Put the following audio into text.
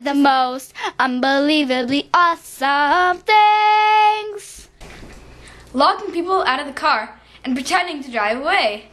the most unbelievably awesome things. Locking people out of the car and pretending to drive away.